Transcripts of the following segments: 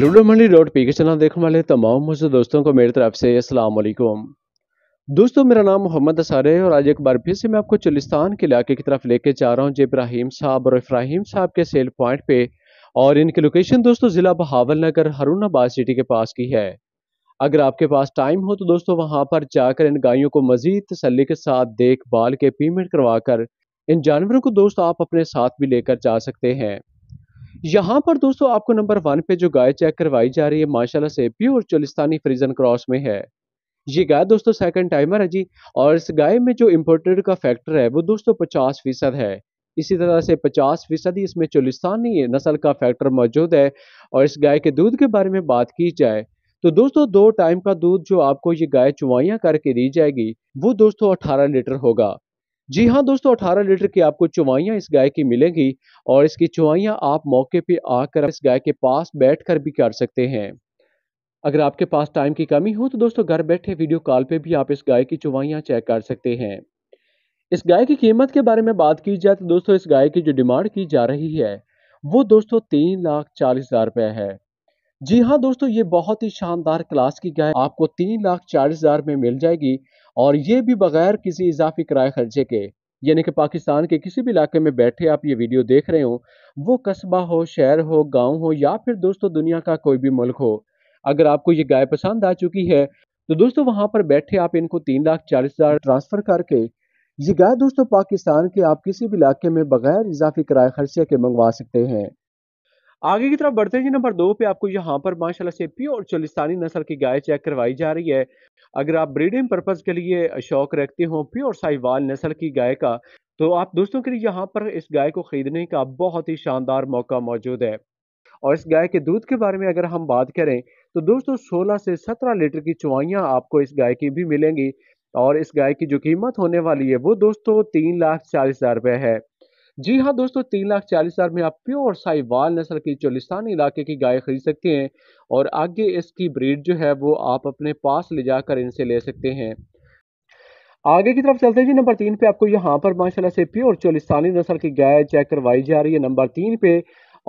ludo मंडी road P K channel देखने वाले तमाम मुझे दोस्तों को मेरी तरफ से असलकुम दोस्तों मेरा नाम मोहम्मद असारे और आज एक बार फिर से मैं आपको चुलिस्तान के इलाके की तरफ लेके जा रहा हूँ जो इब्राहिम साहब और इब्राहिम साहब के सेल पॉइंट पे और इनकी लोकेशन दोस्तों ज़िला बहावल नगर हरूनाबाद सिटी के पास की है अगर आपके पास टाइम हो तो दोस्तों वहाँ पर जाकर इन गायों को मज़ीद तसली के साथ देखभाल के पेमेंट करवा कर इन जानवरों को दोस्तों आप अपने साथ भी लेकर जा सकते हैं यहाँ पर दोस्तों आपको नंबर वन पे जो गाय चेक करवाई जा रही है माशाल्लाह से प्योर चोलिस्तानी फ्रीजन क्रॉस में है ये गाय दोस्तों सेकंड टाइमर है जी और इस गाय में जो इम्पोर्टेड का फैक्टर है वो दोस्तों पचास फीसद है इसी तरह से पचास फीसद इसमें चोलिस्तानी नस्ल का फैक्टर मौजूद है और इस गाय के दूध के बारे में बात की जाए तो दोस्तों दो टाइम का दूध जो आपको ये गाय चुवाइयाँ करके दी जाएगी वो दोस्तों अठारह लीटर होगा जी हाँ दोस्तों 18 लीटर की आपको चुवाइयाँ इस गाय की मिलेंगी और इसकी चुवाइयाँ आप मौके पे आकर इस गाय के पास बैठकर भी कर सकते हैं अगर आपके पास टाइम की कमी हो तो दोस्तों घर बैठे वीडियो कॉल पे भी आप इस गाय की चुवाइयाँ चेक कर सकते हैं इस गाय की कीमत के बारे में बात की जाए तो दोस्तों इस गाय की जो डिमांड की जा रही है वो दोस्तों तीन लाख चालीस हज़ार रुपये है जी हाँ दोस्तों ये बहुत ही शानदार क्लास की गाय आपको तीन लाख चालीस हज़ार में मिल जाएगी और ये भी बगैर किसी इजाफी किराए खर्चे के यानी कि पाकिस्तान के किसी भी इलाके में बैठे आप ये वीडियो देख रहे हो वो कस्बा हो शहर हो गांव हो या फिर दोस्तों दुनिया का कोई भी मुल्क हो अगर आपको ये गाय पसंद आ चुकी है तो दोस्तों वहां पर बैठे आप इनको तीन लाख चालीस हजार ट्रांसफर करके ये गाय दोस्तों पाकिस्तान के आप किसी भी इलाके में बगैर इजाफी किराए खर्चे के मंगवा सकते हैं आगे की तरफ बढ़ते जी नंबर दो पे आपको यहाँ पर माशाल्लाह से प्योर चलिस्तानी नस्ल की गाय चेक करवाई जा रही है अगर आप ब्रीडिंग पर्पज़ के लिए शौक रखते हो प्योर साहिवाल नस्ल की गाय का तो आप दोस्तों के लिए यहाँ पर इस गाय को ख़रीदने का बहुत ही शानदार मौका मौजूद है और इस गाय के दूध के बारे में अगर हम बात करें तो दोस्तों सोलह से सत्रह लीटर की चुवाइयाँ आपको इस गाय की भी मिलेंगी और इस गाय की जो कीमत होने वाली है वो दोस्तों तीन लाख चालीस हज़ार रुपये है जी हाँ दोस्तों तीन लाख चालीस हज़ार में आप प्योर साहिवाल नस्ल की चोलिस्तानी इलाके की गाय खरीद सकते हैं और आगे इसकी ब्रीड जो है वो आप अपने पास ले जाकर इनसे ले सकते हैं आगे की तरफ चलते हैं जी नंबर तीन पे आपको यहाँ पर माशाल्लाह से प्योर चोलिस्तानी नस्ल की गाय चेक करवाई जा रही है नंबर तीन पे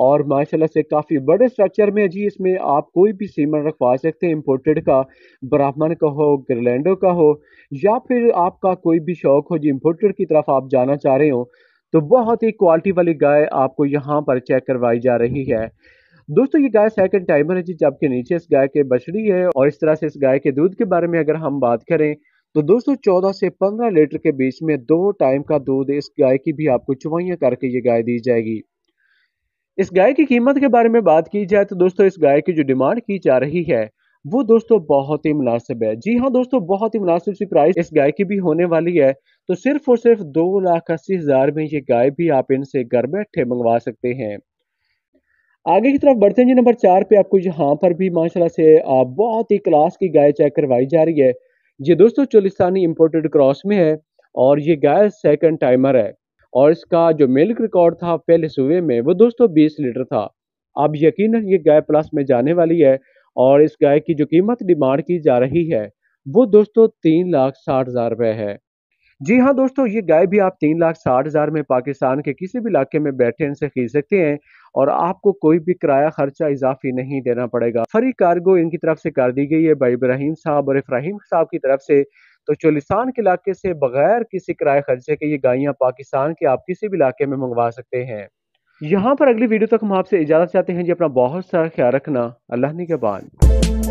और माशाल्लाह से काफ़ी बड़े स्ट्रक्चर में जी इसमें आप कोई भी सीमन रखवा सकते हैं इम्पोर्टेड का ब्राह्मण का हो ग्रलैंडो का हो या फिर आपका कोई भी शौक हो जी इम्पोर्टेड की तरफ आप जाना चाह रहे हो तो बहुत ही क्वालिटी वाली गाय आपको यहाँ पर चेक करवाई जा रही है दोस्तों ये गाय सेकंड टाइमर है जी जबकि नीचे इस गाय के बछड़ी है और इस तरह से इस गाय के दूध के बारे में अगर हम बात करें तो दोस्तों 14 से 15 लीटर के बीच में दो टाइम का दूध इस गाय की भी आपको चुवाइयाँ करके ये गाय दी जाएगी इस गाय की कीमत के बारे में बात की जाए तो दोस्तों इस गाय की जो डिमांड की जा रही है वो दोस्तों बहुत ही मुनासिब है जी हाँ दोस्तों बहुत ही मुनासिब सी प्राइस इस गाय की भी होने वाली है तो सिर्फ और सिर्फ दो लाख अस्सी हजार में ये गाय भी आप इनसे घर बैठे मंगवा सकते हैं आगे की तरफ बढ़ते हैं जी नंबर चार पे आपको यहाँ पर भी माशाल्लाह से आप बहुत ही क्लास की गाय चेक करवाई जा रही है ये दोस्तों चोलिस्तानी इम्पोर्टेड क्रॉस में है और ये गाय सेकंड टाइमर है और इसका जो मिल्क रिकॉर्ड था पहले सुबह में वो दोस्तों बीस लीटर था अब यकीन ये गाय प्लस में जाने वाली है और इस गाय की जो कीमत डिमांड की जा रही है वो दोस्तों तीन लाख साठ हज़ार रुपये है जी हाँ दोस्तों ये गाय भी आप तीन लाख साठ हज़ार में पाकिस्तान के किसी भी इलाके में बैठे इनसे खरीद सकते हैं और आपको कोई भी किराया खर्चा इजाफी नहीं देना पड़ेगा फरी कार्गो इनकी तरफ से कर दी गई है भाई इब्राहिम साहब और इब्राहिम साहब की तरफ से तो चोलिस्तान के इलाके से बगैर किसी किराए खर्चे के ये गायियाँ पाकिस्तान के आप किसी भी इलाके में मंगवा सकते हैं यहाँ पर अगली वीडियो तक हम आपसे इजाज़त चाहते हैं जी अपना बहुत सारा ख्याल रखना अल्लाह ने के बाद